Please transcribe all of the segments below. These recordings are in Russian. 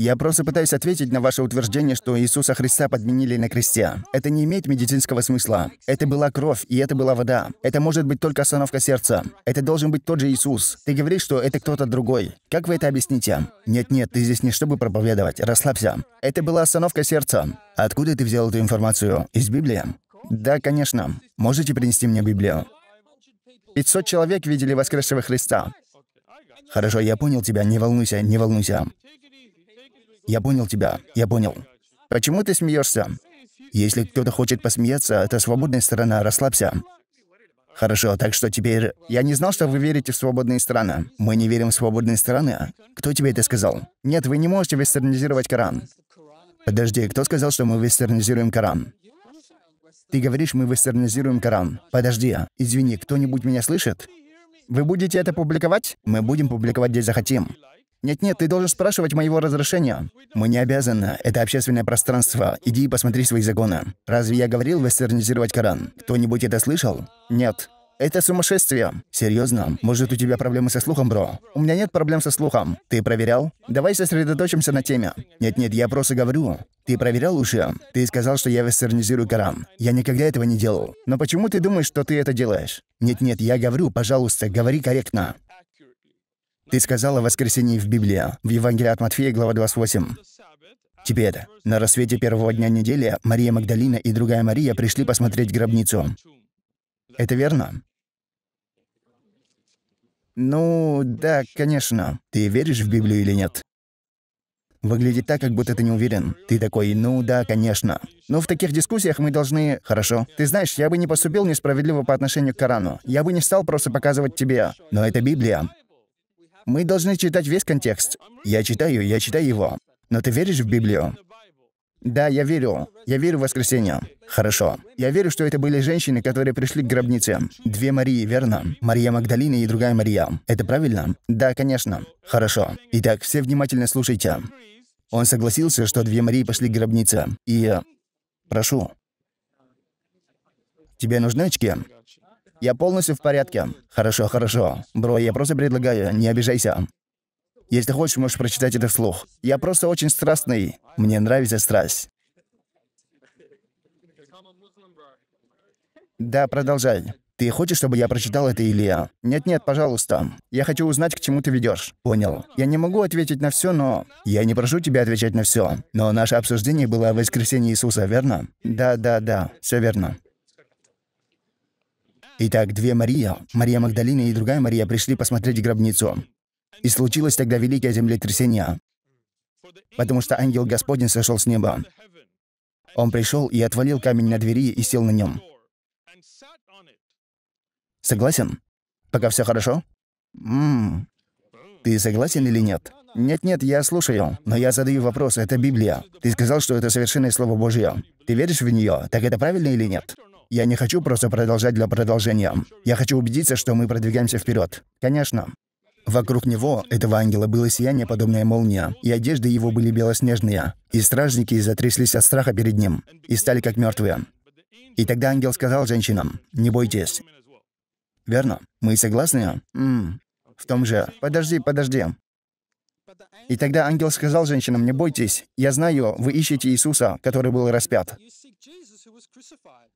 Я просто пытаюсь ответить на ваше утверждение, что Иисуса Христа подменили на кресте. Это не имеет медицинского смысла. Это была кровь, и это была вода. Это может быть только остановка сердца. Это должен быть тот же Иисус. Ты говоришь, что это кто-то другой. Как вы это объясните? Нет-нет, ты здесь не чтобы проповедовать. Расслабься. Это была остановка сердца. Откуда ты взял эту информацию? Из Библии? Да, конечно. Можете принести мне Библию? 500 человек видели воскресшего Христа. Хорошо, я понял тебя, не волнуйся, не волнуйся. Я понял тебя. Я понял. Почему ты смеешься? Если кто-то хочет посмеяться, это свободная сторона. Расслабься. Хорошо, так что теперь... Я не знал, что вы верите в свободные страны. Мы не верим в свободные страны. Кто тебе это сказал? Нет, вы не можете вестернизировать Коран. Подожди, кто сказал, что мы вестернизируем Коран? Ты говоришь, мы вестернизируем Коран. Подожди, извини, кто-нибудь меня слышит? Вы будете это публиковать? Мы будем публиковать, где захотим. «Нет-нет, ты должен спрашивать моего разрешения». «Мы не обязаны. Это общественное пространство. Иди и посмотри свои законы. Разве я говорил вестернизировать Коран? Кто-нибудь это слышал?» «Нет». Это сумасшествие. Серьезно? Может, у тебя проблемы со слухом, бро? У меня нет проблем со слухом. Ты проверял? Давай сосредоточимся на теме. Нет-нет, я просто говорю. Ты проверял уши? Ты сказал, что я вестернизирую Коран. Я никогда этого не делал. Но почему ты думаешь, что ты это делаешь? Нет-нет, я говорю, пожалуйста, говори корректно. Ты сказала о воскресении в Библии, в Евангелии от Матфея, глава 28. Теперь, на рассвете первого дня недели, Мария Магдалина и другая Мария пришли посмотреть гробницу. Это верно? Ну, да, конечно. Ты веришь в Библию или нет? Выглядит так, как будто ты не уверен. Ты такой, ну да, конечно. Но в таких дискуссиях мы должны... Хорошо. Ты знаешь, я бы не поступил несправедливо по отношению к Корану. Я бы не стал просто показывать тебе. Но это Библия. Мы должны читать весь контекст. Я читаю, я читаю его. Но ты веришь в Библию? Да, я верю. Я верю в воскресенье. Хорошо. Я верю, что это были женщины, которые пришли к гробнице. Две Марии, верно? Мария Магдалина и другая Мария. Это правильно? Да, конечно. Хорошо. Итак, все внимательно слушайте. Он согласился, что две Марии пошли к гробнице. И... Э, прошу. Тебе нужны очки? Я полностью в порядке. Хорошо, хорошо. Бро, я просто предлагаю, не обижайся. Если хочешь, можешь прочитать это вслух. Я просто очень страстный. Мне нравится страсть. Да, продолжай. Ты хочешь, чтобы я прочитал это или... Нет-нет, пожалуйста. Я хочу узнать, к чему ты ведешь. Понял. Я не могу ответить на все, но... Я не прошу тебя отвечать на все. Но наше обсуждение было о воскресении Иисуса, верно? Да, да, да. Все верно. Итак, две Мария, Мария Магдалина и другая Мария, пришли посмотреть гробницу. И случилось тогда великое землетрясение, потому что ангел Господень сошел с неба. Он пришел и отвалил камень на двери и сел на нем. Согласен? Пока все хорошо? Ммм. Ты согласен или нет? Нет-нет, я слушаю, но я задаю вопрос, это Библия. Ты сказал, что это совершенное Слово Божье. Ты веришь в нее? Так это правильно или нет? Я не хочу просто продолжать для продолжения. Я хочу убедиться, что мы продвигаемся вперед. Конечно. Вокруг него, этого ангела, было сияние, подобное молния, и одежды его были белоснежные, и стражники затряслись от страха перед ним, и стали как мертвые. И тогда ангел сказал женщинам, «Не бойтесь». Верно? Мы согласны? М -м. В том же, подожди, подожди. И тогда ангел сказал женщинам, «Не бойтесь, я знаю, вы ищете Иисуса, который был распят».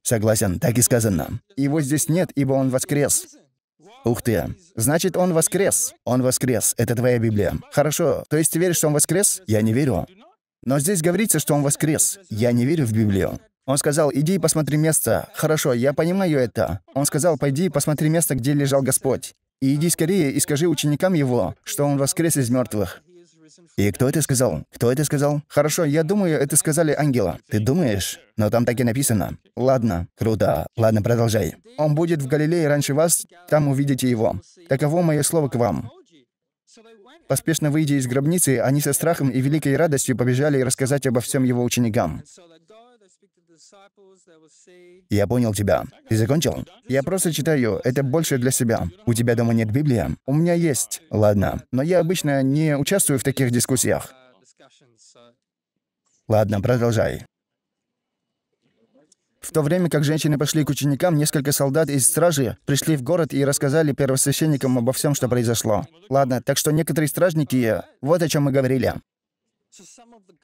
Согласен, так и сказано. Его здесь нет, ибо он воскрес. Ух ты. Значит, он воскрес. Он воскрес. Это твоя Библия. Хорошо. То есть ты веришь, что он воскрес? Я не верю. Но здесь говорится, что он воскрес. Я не верю в Библию. Он сказал, иди и посмотри место. Хорошо, я понимаю это. Он сказал, пойди и посмотри место, где лежал Господь. И иди скорее и скажи ученикам его, что он воскрес из мертвых. «И кто это сказал? Кто это сказал?» «Хорошо, я думаю, это сказали ангела». «Ты думаешь? Но там так и написано». «Ладно». «Круто. Ладно, продолжай». «Он будет в Галилее раньше вас, там увидите его». Таково мое слово к вам. Поспешно выйдя из гробницы, они со страхом и великой радостью побежали рассказать обо всем его ученикам. Я понял тебя. Ты закончил? Я просто читаю. Это больше для себя. У тебя дома нет Библии? У меня есть. Ладно. Но я обычно не участвую в таких дискуссиях. Uh, Ладно, продолжай. В то время как женщины пошли к ученикам, несколько солдат из стражи пришли в город и рассказали первосвященникам обо всем, что произошло. Ладно, так что некоторые стражники, вот о чем мы говорили.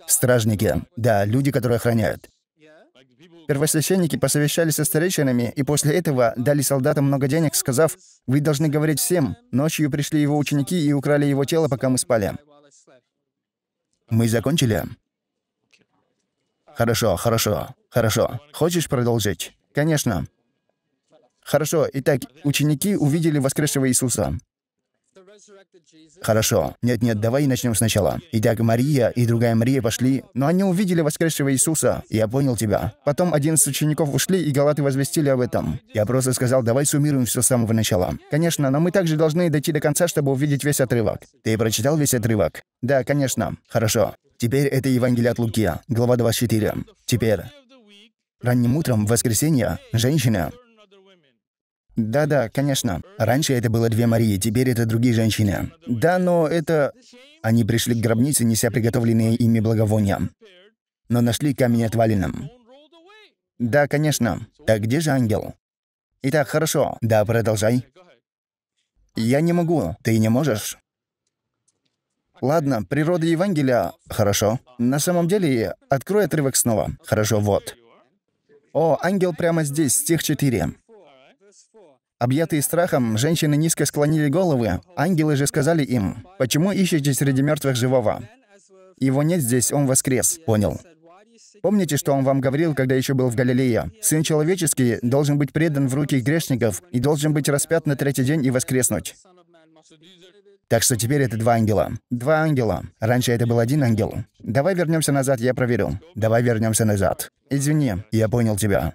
Стражники, да, люди, которые охраняют. Первосвященники посовещались со старейшинами и после этого дали солдатам много денег, сказав, «Вы должны говорить всем». Ночью пришли его ученики и украли его тело, пока мы спали. Мы закончили? Хорошо, хорошо, хорошо. Хочешь продолжить? Конечно. Хорошо, итак, ученики увидели воскресшего Иисуса. Хорошо. Нет-нет, давай начнем сначала. Итак, Мария и другая Мария пошли, но они увидели воскресшего Иисуса. Я понял тебя. Потом один из учеников ушли, и галаты возвестили об этом. Я просто сказал, давай суммируем все с самого начала. Конечно, но мы также должны дойти до конца, чтобы увидеть весь отрывок. Ты прочитал весь отрывок? Да, конечно. Хорошо. Теперь это Евангелие от Луки, глава 24. Теперь. Ранним утром в воскресенье женщина да-да, конечно. Раньше это было две Марии, теперь это другие женщины. Да, но это... Они пришли к гробнице, неся приготовленные ими благовония. Но нашли камень отваленным. Да, конечно. Так где же ангел? Итак, хорошо. Да, продолжай. Я не могу. Ты не можешь. Ладно, природа Евангелия... Хорошо. На самом деле, открой отрывок снова. Хорошо, вот. О, ангел прямо здесь, стих 4. Объятые страхом, женщины низко склонили головы, ангелы же сказали им, «Почему ищете среди мертвых живого? Его нет здесь, он воскрес». Понял. Помните, что он вам говорил, когда еще был в Галилее? Сын человеческий должен быть предан в руки грешников и должен быть распят на третий день и воскреснуть. Так что теперь это два ангела. Два ангела. Раньше это был один ангел. Давай вернемся назад, я проверю. Давай вернемся назад. Извини, я понял тебя.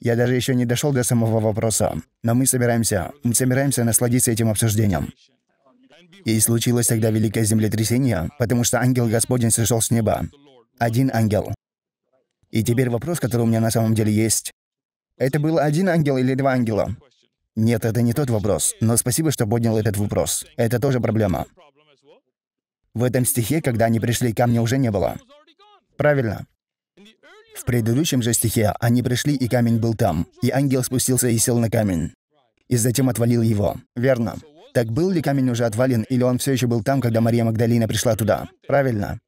Я даже еще не дошел до самого вопроса, но мы собираемся, мы собираемся насладиться этим обсуждением. И случилось тогда великое землетрясение, потому что ангел Господень сошел с неба. Один ангел. И теперь вопрос, который у меня на самом деле есть. Это был один ангел или два ангела? Нет, это не тот вопрос, но спасибо, что поднял этот вопрос. Это тоже проблема. В этом стихе, когда они пришли, камня уже не было. Правильно. В предыдущем же стихе они пришли, и камень был там. И ангел спустился и сел на камень. И затем отвалил его. Верно. Так был ли камень уже отвален, или он все еще был там, когда Мария Магдалина пришла туда? Правильно.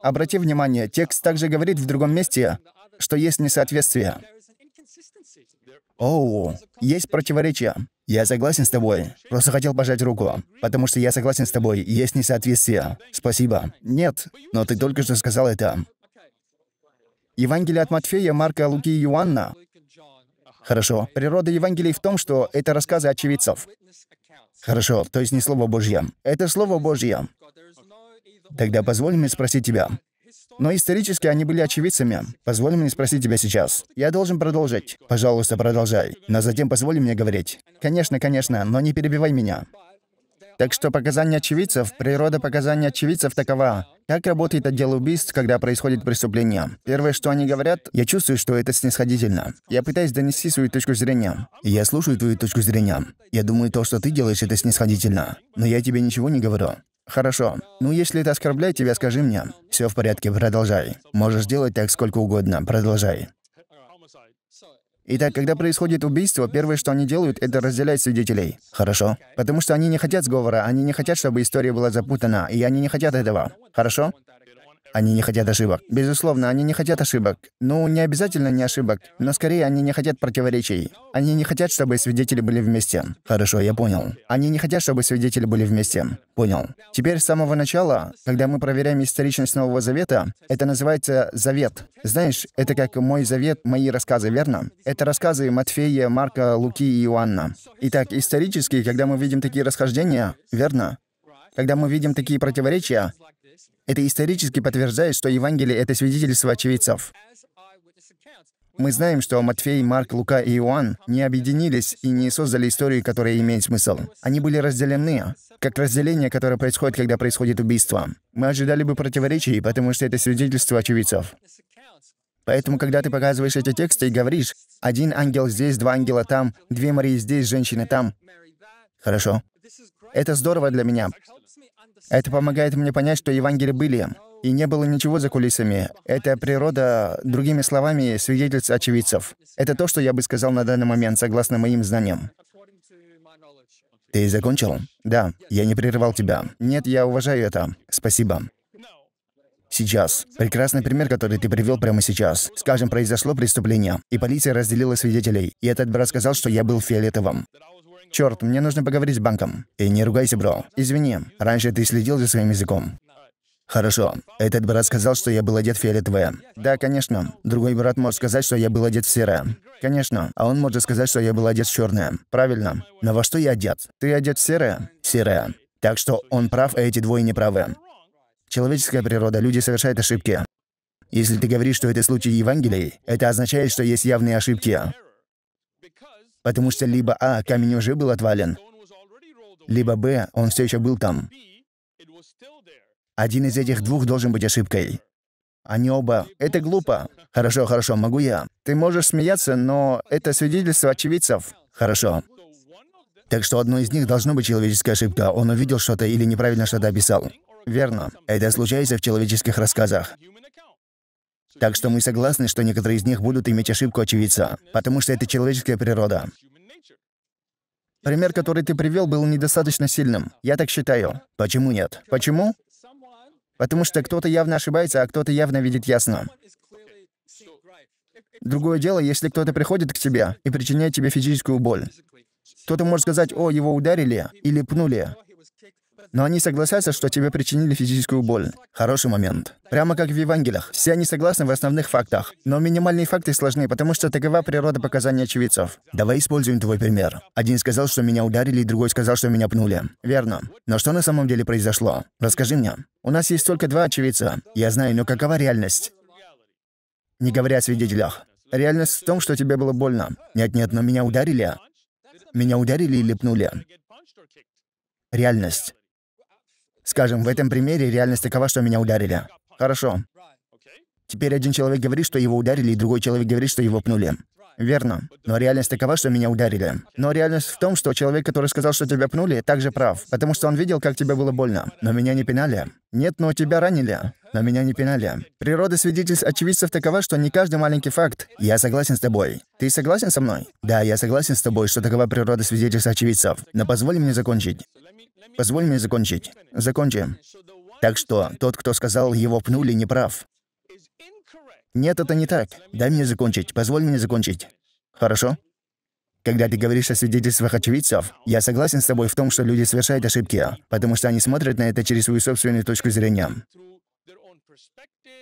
Обрати внимание, текст также говорит в другом месте, что есть несоответствие. Оу, есть противоречие. Я согласен с тобой. Просто хотел пожать руку. Потому что я согласен с тобой. Есть несоответствие. Спасибо. Нет, но ты только что сказал это. Евангелие от Матфея, Марка, Луки и Иоанна. Хорошо. Природа Евангелий в том, что это рассказы очевидцев. Хорошо, то есть не Слово Божье. Это Слово Божье. Тогда позволь мне спросить тебя. Но исторически они были очевидцами. Позволь мне спросить тебя сейчас. Я должен продолжить. Пожалуйста, продолжай. Но затем позволь мне говорить. Конечно, конечно, но не перебивай меня. Так что показания очевидцев, природа показаний очевидцев такова. Как работает отдел убийств, когда происходит преступление? Первое, что они говорят, я чувствую, что это снисходительно. Я пытаюсь донести свою точку зрения. Я слушаю твою точку зрения. Я думаю, то, что ты делаешь, это снисходительно. Но я тебе ничего не говорю. Хорошо. Ну, если это оскорбляет тебя, скажи мне. Все в порядке, продолжай. Можешь делать так сколько угодно, продолжай. Итак, когда происходит убийство, первое, что они делают, это разделять свидетелей. Хорошо. Потому что они не хотят сговора, они не хотят, чтобы история была запутана, и они не хотят этого. Хорошо? Они не хотят ошибок. Безусловно, они не хотят ошибок. Ну, не обязательно не ошибок, но скорее они не хотят противоречий. Они не хотят, чтобы свидетели были вместе. Хорошо, я понял. Они не хотят, чтобы свидетели были вместе. Понял. Теперь с самого начала, когда мы проверяем историчность Нового Завета, это называется завет. Знаешь, это как мой завет, мои рассказы, верно? Это рассказы Матфея, Марка, Луки и Иоанна. Итак, исторически, когда мы видим такие расхождения, верно? Когда мы видим такие противоречия, это исторически подтверждает, что Евангелие — это свидетельство очевидцев. Мы знаем, что Матфей, Марк, Лука и Иоанн не объединились и не создали историю, которая имеет смысл. Они были разделены, как разделение, которое происходит, когда происходит убийство. Мы ожидали бы противоречий, потому что это свидетельство очевидцев. Поэтому, когда ты показываешь эти тексты и говоришь, один ангел здесь, два ангела там, две Марии здесь, женщины там. Хорошо. Это здорово для меня, это помогает мне понять, что Евангелие были, и не было ничего за кулисами. Это природа, другими словами, свидетельств очевидцев. Это то, что я бы сказал на данный момент, согласно моим знаниям. Ты закончил? Да, я не прерывал тебя. Нет, я уважаю это. Спасибо. Сейчас. Прекрасный пример, который ты привел прямо сейчас. Скажем, произошло преступление, и полиция разделила свидетелей, и этот брат сказал, что я был фиолетовым. Черт, мне нужно поговорить с банком. И не ругайся, бро. Извини, раньше ты следил за своим языком. Хорошо. Этот брат сказал, что я был одет фиолетовое. Да, конечно. Другой брат может сказать, что я был одет в серое. Конечно. А он может сказать, что я был одет в черное. Правильно. Но во что я одет? Ты одет в серое? Серое. Так что он прав, а эти двое не правы. Человеческая природа, люди совершают ошибки. Если ты говоришь, что это случай Евангелий, это означает, что есть явные ошибки. Потому что либо А, камень уже был отвален, либо Б, он все еще был там. Один из этих двух должен быть ошибкой. Они оба. Это глупо. Хорошо, хорошо, могу я. Ты можешь смеяться, но это свидетельство очевидцев. Хорошо. Так что одно из них должно быть человеческая ошибка. Он увидел что-то или неправильно что-то описал. Верно. Это случается в человеческих рассказах. Так что мы согласны, что некоторые из них будут иметь ошибку очевидца, потому что это человеческая природа. Пример, который ты привел, был недостаточно сильным. Я так считаю. Почему нет? Почему? Потому что кто-то явно ошибается, а кто-то явно видит ясно. Другое дело, если кто-то приходит к тебе и причиняет тебе физическую боль. Кто-то может сказать, о, его ударили или пнули но они согласятся, что тебе причинили физическую боль. Хороший момент. Прямо как в Евангелиях. Все они согласны в основных фактах, но минимальные факты сложны, потому что такова природа показаний очевидцев. Давай используем твой пример. Один сказал, что меня ударили, другой сказал, что меня пнули. Верно. Но что на самом деле произошло? Расскажи мне. У нас есть только два очевидца. Я знаю, но какова реальность? Не говоря о свидетелях. Реальность в том, что тебе было больно. Нет-нет, но меня ударили. Меня ударили или пнули. Реальность. Скажем, в этом примере реальность такова, что меня ударили. Хорошо. Теперь один человек говорит, что его ударили, и другой человек говорит, что его пнули. Верно. Но реальность такова, что меня ударили. Но реальность в том, что человек, который сказал, что тебя пнули, также прав, потому что он видел, как тебе было больно. Но меня не пинали. Нет, но тебя ранили. Но меня не пинали. Природа свидетельств очевидцев такова, что не каждый маленький факт. Я согласен с тобой. Ты согласен со мной? Да, я согласен с тобой, что такова природа свидетельств очевидцев. Но позволь мне закончить. Позволь мне закончить. Закончим. Так что тот, кто сказал, его пнули, не прав. Нет, это не так. Дай мне закончить. Позволь мне закончить. Хорошо? Когда ты говоришь о свидетельствах очевидцев, я согласен с тобой в том, что люди совершают ошибки, потому что они смотрят на это через свою собственную точку зрения.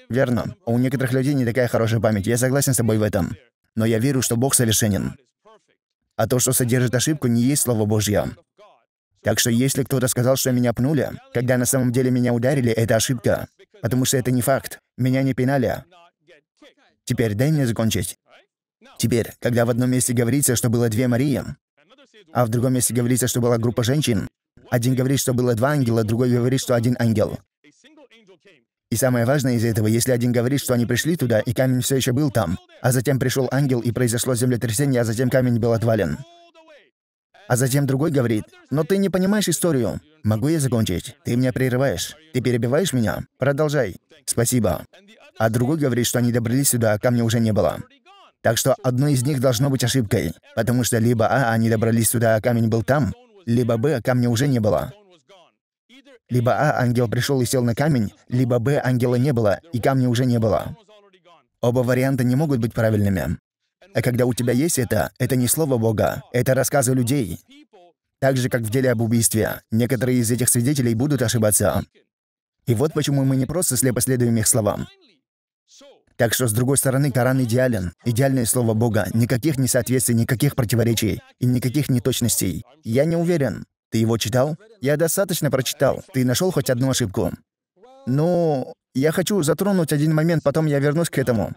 Верно. У некоторых людей не такая хорошая память, я согласен с тобой в этом. Но я верю, что Бог совершенен. А то, что содержит ошибку, не есть Слово Божье. Так что если кто-то сказал, что меня пнули, когда на самом деле меня ударили, это ошибка. Потому что это не факт. Меня не пинали. Теперь дай мне закончить. Теперь, когда в одном месте говорится, что было две Марии, а в другом месте говорится, что была группа женщин, один говорит, что было два ангела, другой говорит, что один ангел. И самое важное из этого, если один говорит, что они пришли туда, и камень все еще был там, а затем пришел ангел, и произошло землетрясение, а затем камень был отвален. А затем другой говорит, «Но ты не понимаешь историю». «Могу я закончить? Ты меня прерываешь. Ты перебиваешь меня? Продолжай». «Спасибо». А другой говорит, что они добрались сюда, а камня уже не было. Так что одно из них должно быть ошибкой, потому что либо А, они добрались сюда, а камень был там, либо Б, камня уже не было. Либо А, ангел пришел и сел на камень, либо Б, ангела не было, и камня уже не было. Оба варианта не могут быть правильными. А когда у тебя есть это, это не слово Бога, это рассказы людей. Так же, как в деле об убийстве. Некоторые из этих свидетелей будут ошибаться. И вот почему мы не просто слепо следуем их словам. Так что, с другой стороны, Коран идеален. Идеальное слово Бога. Никаких несоответствий, никаких противоречий и никаких неточностей. Я не уверен. Ты его читал? Я достаточно прочитал. Ты нашел хоть одну ошибку? Ну, я хочу затронуть один момент, потом я вернусь к этому.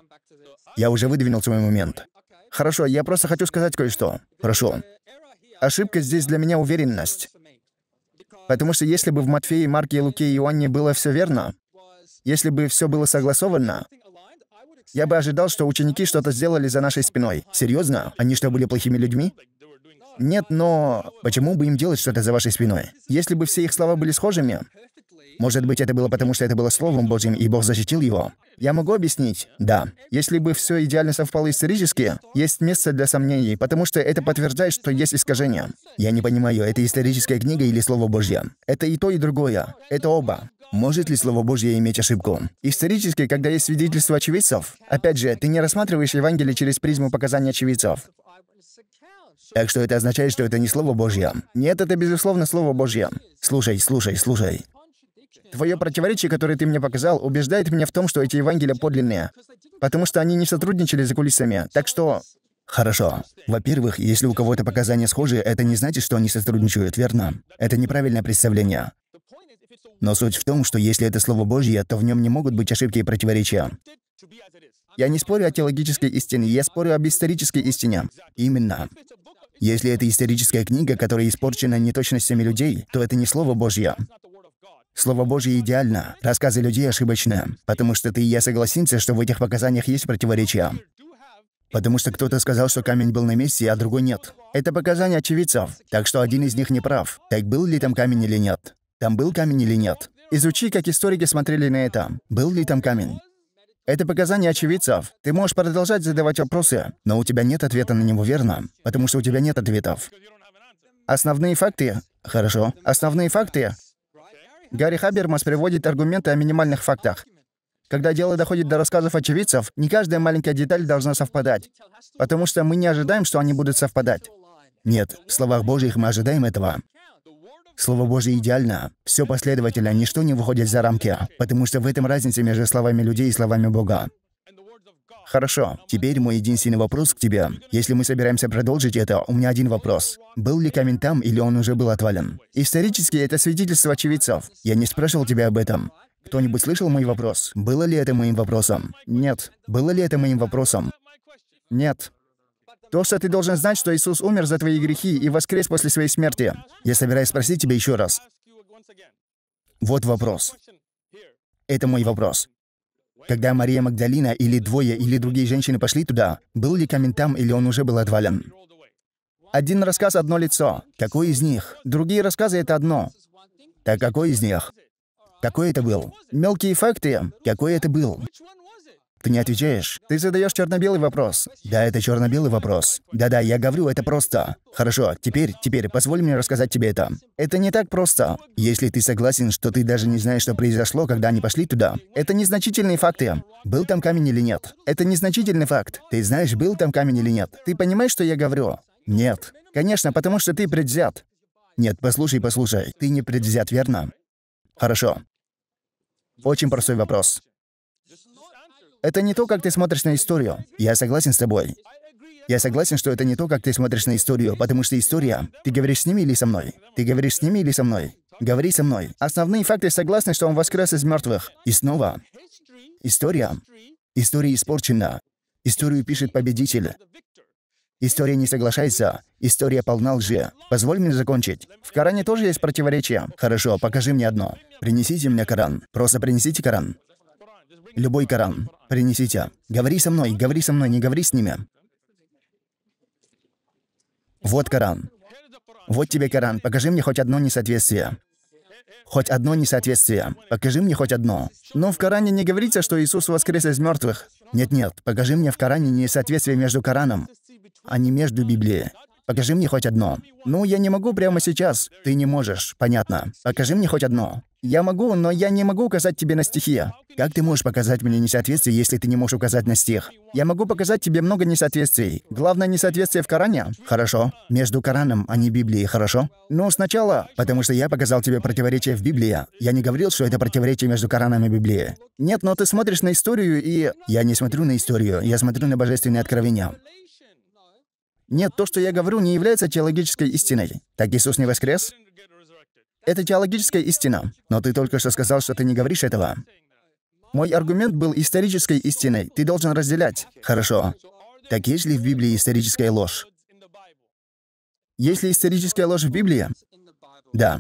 Я уже выдвинул свой момент. Хорошо, я просто хочу сказать кое-что. Хорошо. Ошибка здесь для меня уверенность. Потому что если бы в Матфее, Марке, Луке и Иоанне было все верно, если бы все было согласовано, я бы ожидал, что ученики что-то сделали за нашей спиной. Серьезно? Они что, были плохими людьми? Нет, но почему бы им делать что-то за вашей спиной? Если бы все их слова были схожими, может быть, это было потому, что это было Словом Божьим, и Бог защитил его? Я могу объяснить? Да. Если бы все идеально совпало исторически, есть место для сомнений, потому что это подтверждает, что есть искажение. Я не понимаю, это историческая книга или Слово Божье? Это и то, и другое. Это оба. Может ли Слово Божье иметь ошибку? Исторически, когда есть свидетельство очевидцев, опять же, ты не рассматриваешь Евангелие через призму показаний очевидцев. Так что это означает, что это не Слово Божье. Нет, это безусловно Слово Божье. Слушай, слушай, слушай. Твое противоречие, которое ты мне показал, убеждает меня в том, что эти Евангелия подлинные. Потому что они не сотрудничали за кулисами. Так что... Хорошо. Во-первых, если у кого-то показания схожие, это не значит, что они сотрудничают, верно? Это неправильное представление. Но суть в том, что если это Слово Божье, то в нем не могут быть ошибки и противоречия. Я не спорю о теологической истине, я спорю об исторической истине. Именно. Если это историческая книга, которая испорчена неточностями людей, то это не Слово Божье. Слово Божье идеально, рассказы людей ошибочны, потому что ты и я согласимся, что в этих показаниях есть противоречия. Потому что кто-то сказал, что камень был на месте, а другой нет. Это показания очевидцев, так что один из них не прав. Так был ли там камень или нет? Там был камень или нет? Изучи, как историки смотрели на это. Был ли там камень? Это показания очевидцев. Ты можешь продолжать задавать вопросы, но у тебя нет ответа на него, верно? Потому что у тебя нет ответов. Основные факты... Хорошо. Основные факты Гарри Хабермас приводит аргументы о минимальных фактах. Когда дело доходит до рассказов очевидцев, не каждая маленькая деталь должна совпадать, потому что мы не ожидаем, что они будут совпадать. Нет, в словах Божьих мы ожидаем этого. Слово Божье идеально, все последовательно, ничто не выходит за рамки, потому что в этом разница между словами людей и словами Бога. Хорошо, теперь мой единственный вопрос к тебе. Если мы собираемся продолжить это, у меня один вопрос. Был ли камень там, или он уже был отвален? Исторически это свидетельство очевидцев. Я не спрашивал тебя об этом. Кто-нибудь слышал мой вопрос? Было ли это моим вопросом? Нет. Было ли это моим вопросом? Нет. То, что ты должен знать, что Иисус умер за твои грехи и воскрес после своей смерти. Я собираюсь спросить тебя еще раз. Вот вопрос. Это мой вопрос. Когда Мария Магдалина или двое или другие женщины пошли туда, был ли камень там или он уже был отвален? Один рассказ — одно лицо. Какой из них? Другие рассказы — это одно. Так какой из них? Какой это был? Мелкие факты? Какой это был? Ты не отвечаешь. Ты задаешь черно-белый вопрос. Да, это черно-белый вопрос. Да-да, я говорю, это просто. Хорошо, теперь, теперь, позволь мне рассказать тебе это. Это не так просто. Если ты согласен, что ты даже не знаешь, что произошло, когда они пошли туда, это незначительные факты. Был там камень или нет? Это незначительный факт. Ты знаешь, был там камень или нет? Ты понимаешь, что я говорю? Нет. Конечно, потому что ты предвзят. Нет, послушай, послушай. Ты не предвзят, верно? Хорошо. Очень простой вопрос. Это не то, как ты смотришь на историю. Я согласен с тобой. Я согласен, что это не то, как ты смотришь на историю, потому что история... Ты говоришь с ними или со мной? Ты говоришь с ними или со мной? Говори со мной. Основные факты согласны, что он воскрес из мертвых. И снова. История. История испорчена. Историю пишет победитель. История не соглашается. История полна лжи. Позволь мне закончить. В Коране тоже есть противоречия. Хорошо, покажи мне одно. Принесите мне Коран. Просто принесите Коран любой Коран. Принесите. Говори со мной, говори со мной, не говори с ними. Вот Коран. Вот тебе Коран. Покажи мне хоть одно несоответствие. Хоть одно несоответствие. Покажи мне хоть одно. Но в Коране не говорится, что Иисус воскрес из мертвых. Нет-нет, покажи мне в Коране несоответствие между Кораном, а не между Библией. Покажи мне хоть одно. Ну, я не могу прямо сейчас. Ты не можешь, понятно. Покажи мне хоть одно. Я могу, но я не могу указать тебе на стихи. Как ты можешь показать мне несоответствие, если ты не можешь указать на стих? Я могу показать тебе много несоответствий. Главное несоответствие в Коране. Хорошо. Между Кораном, а не Библией, хорошо? Но ну, сначала, потому что я показал тебе противоречие в Библии. Я не говорил, что это противоречие между Кораном и Библией. Нет, но ты смотришь на историю и... Я не смотрю на историю, я смотрю на божественные откровения. Нет, то, что я говорю, не является теологической истиной. Так Иисус не воскрес? Это теологическая истина. Но ты только что сказал, что ты не говоришь этого. Мой аргумент был исторической истиной. Ты должен разделять. Хорошо. Так есть ли в Библии историческая ложь? Есть ли историческая ложь в Библии? Да.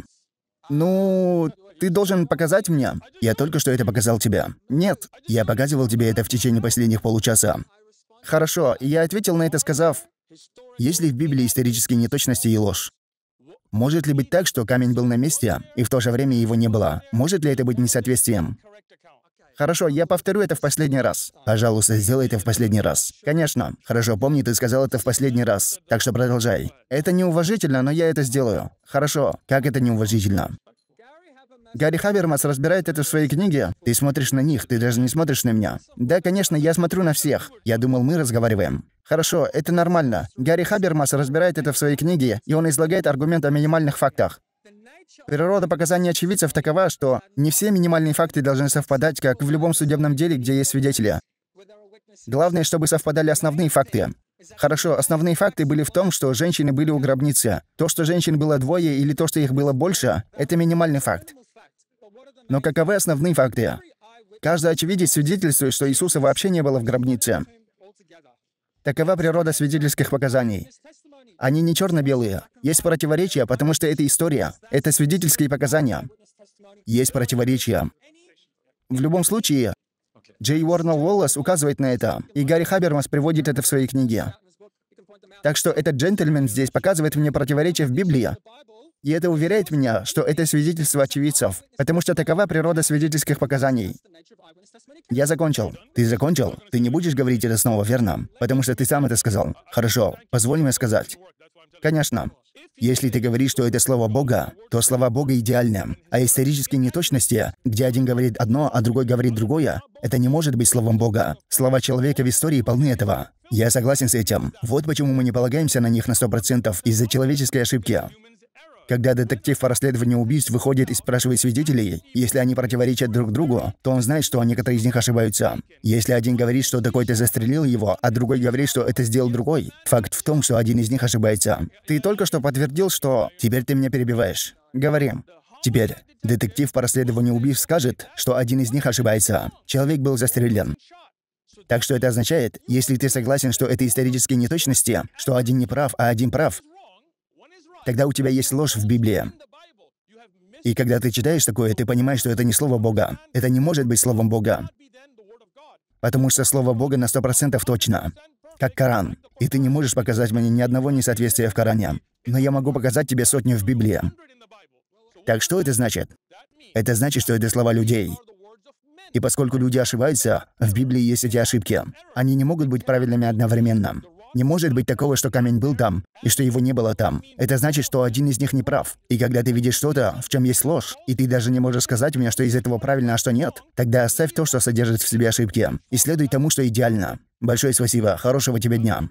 Ну, ты должен показать мне. Я только что это показал тебе. Нет, я показывал тебе это в течение последних получаса. Хорошо, я ответил на это, сказав, есть ли в Библии исторические неточности и ложь? Может ли быть так, что камень был на месте, и в то же время его не было? Может ли это быть несоответствием? Хорошо, я повторю это в последний раз. Пожалуйста, сделай это в последний раз. Конечно. Хорошо, помни, ты сказал это в последний раз. Так что продолжай. Это неуважительно, но я это сделаю. Хорошо. Как это неуважительно? Гарри Хабермас разбирает это в своей книге. Ты смотришь на них, ты даже не смотришь на меня. Да, конечно, я смотрю на всех. Я думал, мы разговариваем. Хорошо, это нормально. Гарри Хабермас разбирает это в своей книге, и он излагает аргумент о минимальных фактах. Природа показаний очевидцев такова, что не все минимальные факты должны совпадать, как в любом судебном деле, где есть свидетели. Главное, чтобы совпадали основные факты. Хорошо, основные факты были в том, что женщины были у гробницы. То, что женщин было двое или то, что их было больше, это минимальный факт. Но каковы основные факты? Каждый очевидец свидетельствует, что Иисуса вообще не было в гробнице. Такова природа свидетельских показаний. Они не черно-белые. Есть противоречия, потому что это история. Это свидетельские показания. Есть противоречия. В любом случае, Джей Уорнелл Уоллес указывает на это, и Гарри Хабермас приводит это в своей книге. Так что этот джентльмен здесь показывает мне противоречие в Библии. И это уверяет меня, что это свидетельство очевидцев, потому что такова природа свидетельских показаний. Я закончил. Ты закончил? Ты не будешь говорить это снова, верно? Потому что ты сам это сказал. Хорошо, позволь мне сказать. Конечно. Если ты говоришь, что это слово Бога, то слова Бога идеальны. А исторические неточности, где один говорит одно, а другой говорит другое, это не может быть словом Бога. Слова человека в истории полны этого. Я согласен с этим. Вот почему мы не полагаемся на них на 100% из-за человеческой ошибки. Когда детектив по расследованию убийств выходит и спрашивает свидетелей, если они противоречат друг другу, то он знает, что некоторые из них ошибаются. Если один говорит, что такой-то застрелил его, а другой говорит, что это сделал другой, факт в том, что один из них ошибается. Ты только что подтвердил, что... Теперь ты меня перебиваешь. Говорим. Теперь, детектив по расследованию убийств скажет, что один из них ошибается. Человек был застрелен. Так что это означает, если ты согласен, что это исторические неточности, что один не прав, а один прав, Тогда у тебя есть ложь в Библии. И когда ты читаешь такое, ты понимаешь, что это не слово Бога. Это не может быть словом Бога. Потому что слово Бога на 100% точно. Как Коран. И ты не можешь показать мне ни одного несоответствия в Коране. Но я могу показать тебе сотню в Библии. Так что это значит? Это значит, что это слова людей. И поскольку люди ошибаются, в Библии есть эти ошибки. Они не могут быть правильными одновременно. Не может быть такого, что камень был там, и что его не было там. Это значит, что один из них не прав. И когда ты видишь что-то, в чем есть ложь, и ты даже не можешь сказать мне, что из этого правильно, а что нет, тогда оставь то, что содержит в себе ошибки, и следуй тому, что идеально. Большое спасибо, хорошего тебе дня.